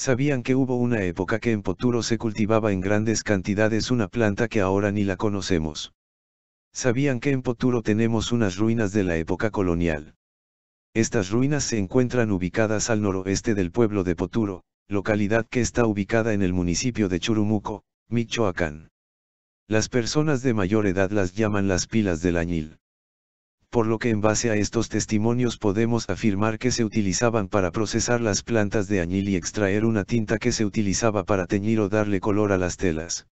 Sabían que hubo una época que en Poturo se cultivaba en grandes cantidades una planta que ahora ni la conocemos. Sabían que en Poturo tenemos unas ruinas de la época colonial. Estas ruinas se encuentran ubicadas al noroeste del pueblo de Poturo, localidad que está ubicada en el municipio de Churumuco, Michoacán. Las personas de mayor edad las llaman las pilas del añil por lo que en base a estos testimonios podemos afirmar que se utilizaban para procesar las plantas de añil y extraer una tinta que se utilizaba para teñir o darle color a las telas.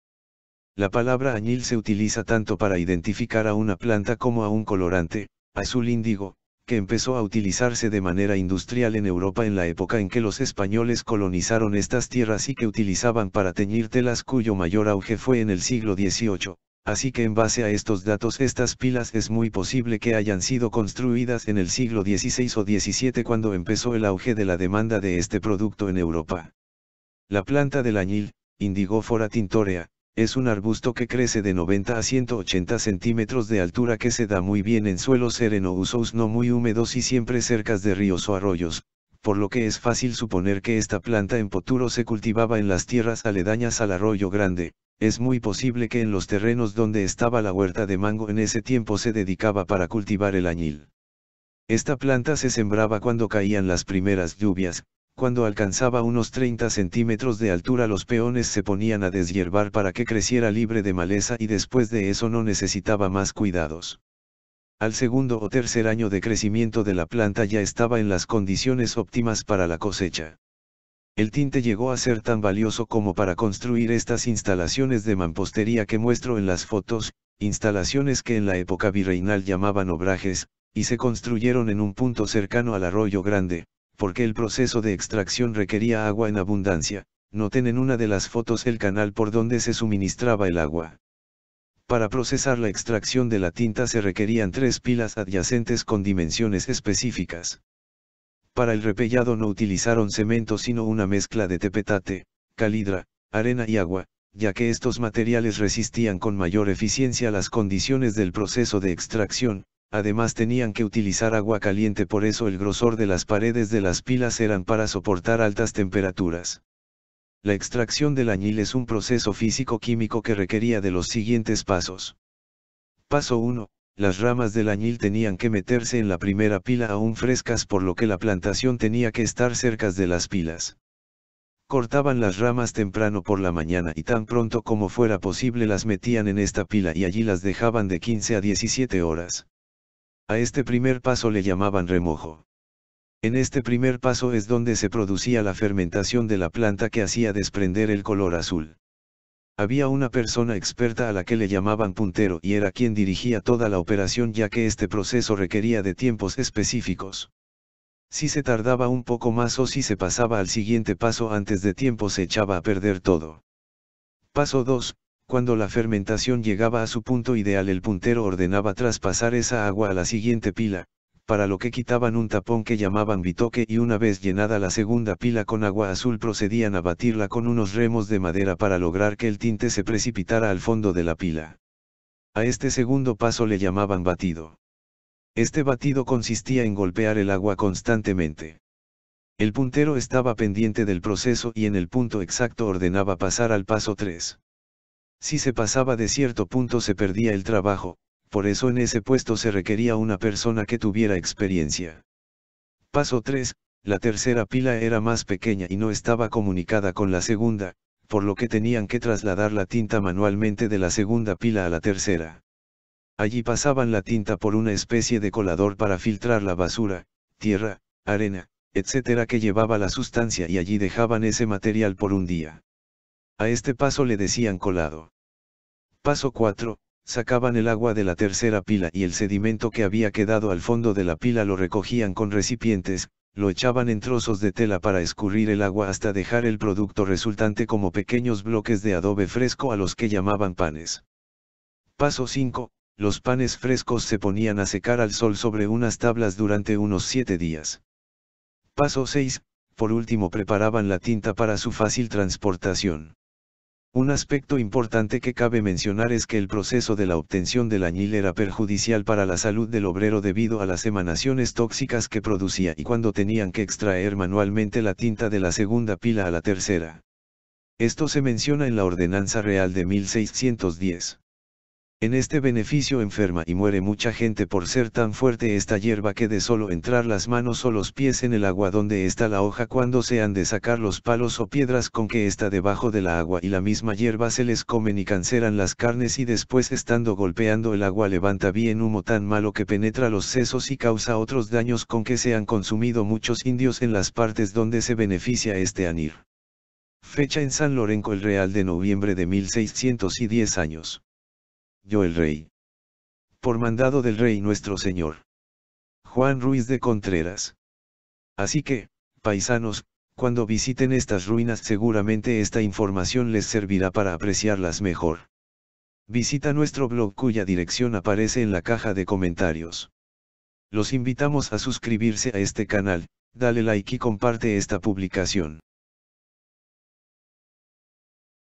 La palabra añil se utiliza tanto para identificar a una planta como a un colorante, azul índigo, que empezó a utilizarse de manera industrial en Europa en la época en que los españoles colonizaron estas tierras y que utilizaban para teñir telas cuyo mayor auge fue en el siglo XVIII así que en base a estos datos estas pilas es muy posible que hayan sido construidas en el siglo XVI o XVII cuando empezó el auge de la demanda de este producto en Europa. La planta del añil, Indigófora tintorea, es un arbusto que crece de 90 a 180 centímetros de altura que se da muy bien en suelos sereno no muy húmedos y siempre cercas de ríos o arroyos, por lo que es fácil suponer que esta planta en Poturo se cultivaba en las tierras aledañas al arroyo grande, es muy posible que en los terrenos donde estaba la huerta de mango en ese tiempo se dedicaba para cultivar el añil. Esta planta se sembraba cuando caían las primeras lluvias, cuando alcanzaba unos 30 centímetros de altura los peones se ponían a deshiervar para que creciera libre de maleza y después de eso no necesitaba más cuidados al segundo o tercer año de crecimiento de la planta ya estaba en las condiciones óptimas para la cosecha. El tinte llegó a ser tan valioso como para construir estas instalaciones de mampostería que muestro en las fotos, instalaciones que en la época virreinal llamaban obrajes, y se construyeron en un punto cercano al arroyo grande, porque el proceso de extracción requería agua en abundancia, noten en una de las fotos el canal por donde se suministraba el agua. Para procesar la extracción de la tinta se requerían tres pilas adyacentes con dimensiones específicas. Para el repellado no utilizaron cemento sino una mezcla de tepetate, calidra, arena y agua, ya que estos materiales resistían con mayor eficiencia las condiciones del proceso de extracción, además tenían que utilizar agua caliente por eso el grosor de las paredes de las pilas eran para soportar altas temperaturas la extracción del añil es un proceso físico-químico que requería de los siguientes pasos. Paso 1. Las ramas del añil tenían que meterse en la primera pila aún frescas por lo que la plantación tenía que estar cerca de las pilas. Cortaban las ramas temprano por la mañana y tan pronto como fuera posible las metían en esta pila y allí las dejaban de 15 a 17 horas. A este primer paso le llamaban remojo. En este primer paso es donde se producía la fermentación de la planta que hacía desprender el color azul. Había una persona experta a la que le llamaban puntero y era quien dirigía toda la operación ya que este proceso requería de tiempos específicos. Si se tardaba un poco más o si se pasaba al siguiente paso antes de tiempo se echaba a perder todo. Paso 2. Cuando la fermentación llegaba a su punto ideal el puntero ordenaba traspasar esa agua a la siguiente pila, para lo que quitaban un tapón que llamaban bitoque y una vez llenada la segunda pila con agua azul procedían a batirla con unos remos de madera para lograr que el tinte se precipitara al fondo de la pila. A este segundo paso le llamaban batido. Este batido consistía en golpear el agua constantemente. El puntero estaba pendiente del proceso y en el punto exacto ordenaba pasar al paso 3. Si se pasaba de cierto punto se perdía el trabajo, por eso en ese puesto se requería una persona que tuviera experiencia. Paso 3, la tercera pila era más pequeña y no estaba comunicada con la segunda, por lo que tenían que trasladar la tinta manualmente de la segunda pila a la tercera. Allí pasaban la tinta por una especie de colador para filtrar la basura, tierra, arena, etcétera que llevaba la sustancia y allí dejaban ese material por un día. A este paso le decían colado. Paso 4, sacaban el agua de la tercera pila y el sedimento que había quedado al fondo de la pila lo recogían con recipientes, lo echaban en trozos de tela para escurrir el agua hasta dejar el producto resultante como pequeños bloques de adobe fresco a los que llamaban panes. Paso 5. Los panes frescos se ponían a secar al sol sobre unas tablas durante unos 7 días. Paso 6. Por último preparaban la tinta para su fácil transportación. Un aspecto importante que cabe mencionar es que el proceso de la obtención del añil era perjudicial para la salud del obrero debido a las emanaciones tóxicas que producía y cuando tenían que extraer manualmente la tinta de la segunda pila a la tercera. Esto se menciona en la Ordenanza Real de 1610. En este beneficio enferma y muere mucha gente por ser tan fuerte esta hierba que de solo entrar las manos o los pies en el agua donde está la hoja cuando se han de sacar los palos o piedras con que está debajo de la agua y la misma hierba se les comen y canceran las carnes y después estando golpeando el agua levanta bien humo tan malo que penetra los sesos y causa otros daños con que se han consumido muchos indios en las partes donde se beneficia este anir. Fecha en San Lorenco el Real de noviembre de 1610 años yo el rey. Por mandado del rey nuestro señor. Juan Ruiz de Contreras. Así que, paisanos, cuando visiten estas ruinas seguramente esta información les servirá para apreciarlas mejor. Visita nuestro blog cuya dirección aparece en la caja de comentarios. Los invitamos a suscribirse a este canal, dale like y comparte esta publicación.